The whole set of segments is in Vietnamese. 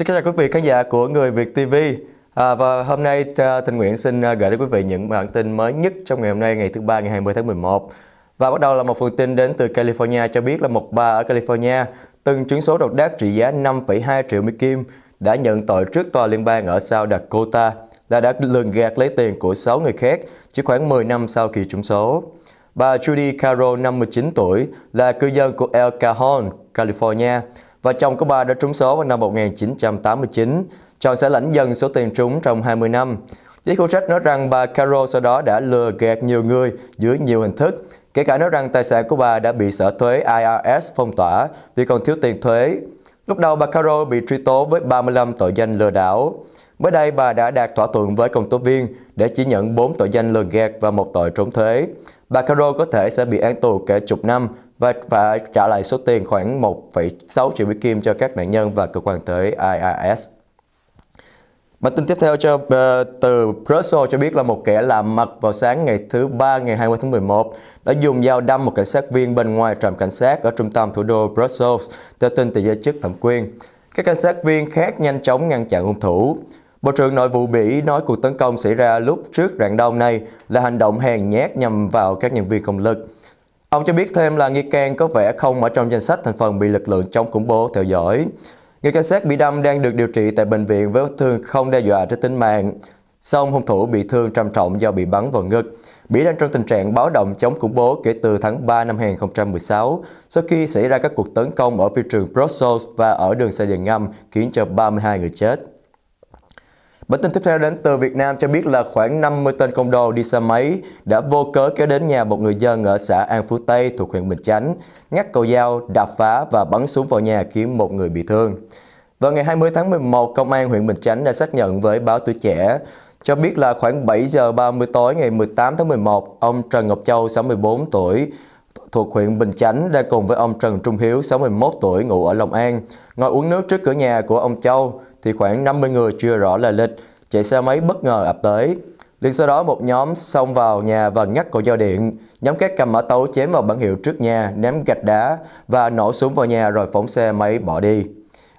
Xin chào quý vị khán giả của Người Việt TV à, Và hôm nay à, Tình Nguyễn xin à, gửi đến quý vị những bản tin mới nhất trong ngày hôm nay ngày thứ ba ngày 20 tháng 11 Và bắt đầu là một phần tin đến từ California cho biết là một bà ở California từng trúng số độc đắc trị giá 5,2 triệu Mỹ Kim đã nhận tội trước tòa liên bang ở South Dakota là đã lường gạt lấy tiền của 6 người khác chỉ khoảng 10 năm sau kỳ trúng số. Bà Judy Caro, 59 tuổi, là cư dân của El Cajon, California, và chồng của bà đã trúng số vào năm 1989. Chồng sẽ lãnh dần số tiền trúng trong 20 năm. Giới khu trách nói rằng bà Carol sau đó đã lừa gạt nhiều người dưới nhiều hình thức, kể cả nói rằng tài sản của bà đã bị sở thuế IRS phong tỏa vì còn thiếu tiền thuế. Lúc đầu bà Carol bị truy tố với 35 tội danh lừa đảo. Mới đây bà đã đạt thỏa thuận với công tố viên để chỉ nhận 4 tội danh lừa gạt và một tội trốn thuế. Bà Carol có thể sẽ bị án tù cả chục năm và, và trả lại số tiền khoảng 1,6 triệu Mỹ Kim cho các nạn nhân và cơ quan tới IIS. Bản tin tiếp theo cho uh, từ Brussels cho biết là một kẻ làm mặt vào sáng ngày thứ ba ngày 20 tháng 11 đã dùng dao đâm một cảnh sát viên bên ngoài trạm cảnh sát ở trung tâm thủ đô Brussels theo tin từ giới chức thẩm quyền. Các cảnh sát viên khác nhanh chóng ngăn chặn hung thủ. Bộ trưởng Nội vụ Bỉ nói cuộc tấn công xảy ra lúc trước rạng đông này là hành động hèn nhát nhằm vào các nhân viên công lực. Ông cho biết thêm là nghi can có vẻ không ở trong danh sách thành phần bị lực lượng chống khủng bố theo dõi. Nghi can sát bị đâm đang được điều trị tại bệnh viện với vết thương không đe dọa tới tính mạng. Song hung thủ bị thương trầm trọng do bị bắn vào ngực. Bỉ đang trong tình trạng báo động chống khủng bố kể từ tháng 3 năm 2016, sau khi xảy ra các cuộc tấn công ở phi trường Brussels và ở đường xe điện ngầm khiến cho 32 người chết. Bản tin tiếp theo đến từ Việt Nam cho biết là khoảng 50 tên công đồ đi xe máy đã vô cớ kéo đến nhà một người dân ở xã An Phú Tây thuộc huyện Bình Chánh, ngắt cầu dao, đạp phá và bắn súng vào nhà khiến một người bị thương. Vào ngày 20 tháng 11, Công an huyện Bình Chánh đã xác nhận với báo Tuổi Trẻ cho biết là khoảng 7 giờ 30 tối ngày 18 tháng 11, ông Trần Ngọc Châu, 64 tuổi, thuộc huyện Bình Chánh đang cùng với ông Trần Trung Hiếu 61 tuổi ngủ ở Long An ngồi uống nước trước cửa nhà của ông Châu thì khoảng 50 người chưa rõ là lịch chạy xe máy bất ngờ ập tới. Liền sau đó một nhóm xông vào nhà và ngắt cổ dao điện. Nhóm các cầm mã tấu chém vào bản hiệu trước nhà, ném gạch đá và nổ súng vào nhà rồi phóng xe máy bỏ đi.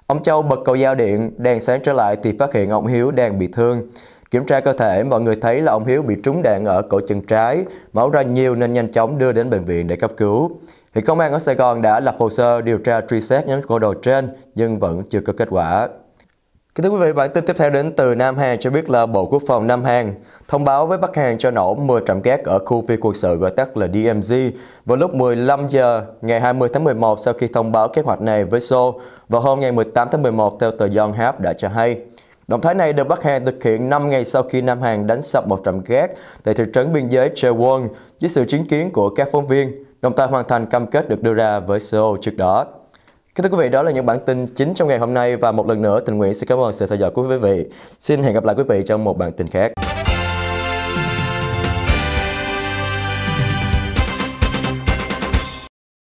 Ông Châu bật cầu dao điện, đèn sáng trở lại thì phát hiện ông Hiếu đang bị thương. Kiểm tra cơ thể, mọi người thấy là ông Hiếu bị trúng đạn ở cổ chân trái, máu ra nhiều nên nhanh chóng đưa đến bệnh viện để cấp cứu. Hiện công an ở Sài Gòn đã lập hồ sơ điều tra truy xét nhóm cô đồ trên nhưng vẫn chưa có kết quả. Kính thưa quý vị, bản tin tiếp theo đến từ Nam Hàn cho biết là Bộ Quốc phòng Nam Hàn thông báo với Bắc Hàn cho nổ 10 trạm gác ở khu phi quân sự gọi tắt là DMZ vào lúc 15 giờ ngày 20 tháng 11 sau khi thông báo kế hoạch này với Seoul vào hôm ngày 18 tháng 11 theo tờ Yonhap đã cho hay. Động thái này được Bắc Hàn thực hiện 5 ngày sau khi Nam Hàn đánh sập một trạm gác tại thị trấn biên giới Chewon dưới sự chứng kiến của các phóng viên, đồng thời hoàn thành cam kết được đưa ra với Seoul trước đó. Kính thưa quý vị, đó là những bản tin chính trong ngày hôm nay và một lần nữa Tình nguyện xin cảm ơn sự theo dõi của quý vị. Xin hẹn gặp lại quý vị trong một bản tin khác.